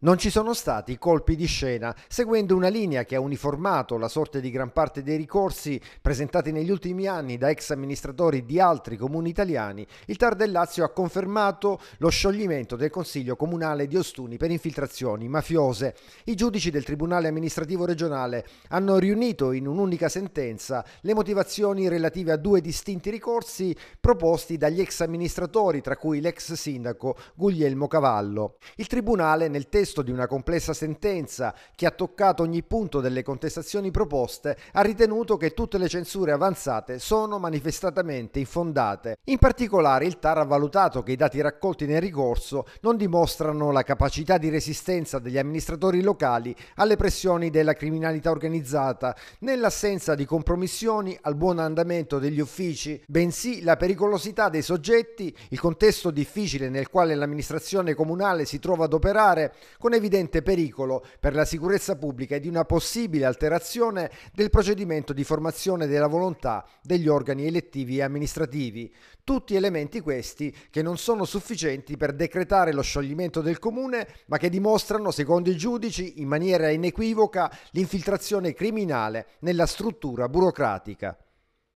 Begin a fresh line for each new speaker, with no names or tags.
Non ci sono stati colpi di scena, seguendo una linea che ha uniformato la sorte di gran parte dei ricorsi presentati negli ultimi anni da ex amministratori di altri comuni italiani, il Tar del Lazio ha confermato lo scioglimento del Consiglio Comunale di Ostuni per infiltrazioni mafiose. I giudici del Tribunale amministrativo regionale hanno riunito in un'unica sentenza le motivazioni relative a due distinti ricorsi proposti dagli ex amministratori, tra cui l'ex sindaco Guglielmo Cavallo. Il Tribunale nel testo testo di una complessa sentenza che ha toccato ogni punto delle contestazioni proposte, ha ritenuto che tutte le censure avanzate sono manifestatamente infondate. In particolare il TAR ha valutato che i dati raccolti nel ricorso non dimostrano la capacità di resistenza degli amministratori locali alle pressioni della criminalità organizzata, nell'assenza di compromissioni al buon andamento degli uffici, bensì la pericolosità dei soggetti, il contesto difficile nel quale l'amministrazione comunale si trova ad operare, con evidente pericolo per la sicurezza pubblica e di una possibile alterazione del procedimento di formazione della volontà degli organi elettivi e amministrativi. Tutti elementi questi che non sono sufficienti per decretare lo scioglimento del comune, ma che dimostrano, secondo i giudici, in maniera inequivoca l'infiltrazione criminale nella struttura burocratica.